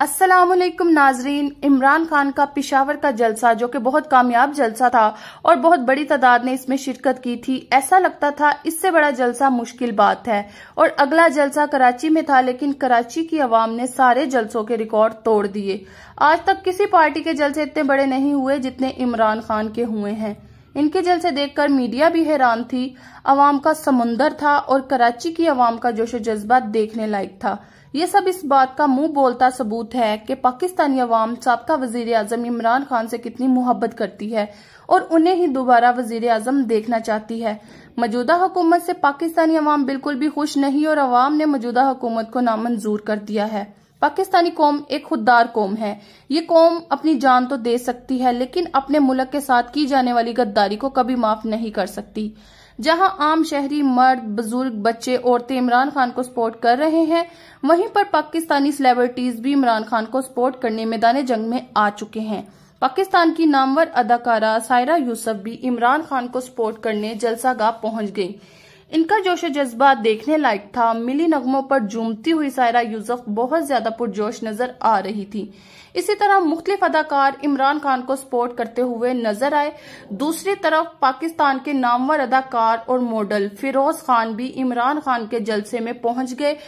असलम नाजरीन इमरान खान का पिशावर का जलसा जो कि बहुत कामयाब जलसा था और बहुत बड़ी तादाद ने इसमें शिरकत की थी ऐसा लगता था इससे बड़ा जलसा मुश्किल बात है और अगला जलसा कराची में था लेकिन कराची की आवाम ने सारे जलसों के रिकॉर्ड तोड़ दिए आज तक किसी पार्टी के जलसे इतने बड़े नहीं हुए जितने इमरान खान के हुए हैं इनके जल से देखकर मीडिया भी हैरान थी अवाम का समुन्दर था और कराची की अवाम का जोश जज्बा देखने लायक था ये सब इस बात का मुंह बोलता सबूत है कि पाकिस्तानी अवाम सबका वजीर आज़म इमरान खान से कितनी मोहब्बत करती है और उन्हें ही दोबारा वजीर अजम देखना चाहती है मौजूदा हुकूमत से पाकिस्तानी अवाम बिल्कुल भी खुश नहीं और अवाम ने मौजूदा हुकूमत को नामंजूर कर दिया है पाकिस्तानी कौम एक खुददार कौम है ये कौम अपनी जान तो दे सकती है लेकिन अपने मुल्क के साथ की जाने वाली गद्दारी को कभी माफ नहीं कर सकती जहां आम शहरी मर्द बुजुर्ग बच्चे औरतें इमरान खान को सपोर्ट कर रहे हैं वहीं पर पाकिस्तानी सेलिब्रिटीज भी इमरान खान को सपोर्ट करने मैदान जंग में आ चुके हैं पाकिस्तान की नामवर अदाकारा सायरा यूसुफ भी इमरान खान को सपोर्ट करने जलसागाह पहुंच गई इनका जोश जज्बा देखने लायक था मिली नगमों पर झूमती हुई सायरा यूसुफ बहुत ज्यादा पुरजोश नजर आ रही थी इसी तरह मुख्तलिफ अदाकार इमरान खान को सपोर्ट करते हुए नजर आए दूसरी तरफ पाकिस्तान के नामवर अदाकार और मॉडल फिरोज खान भी इमरान खान के जलसे में पहुंच गए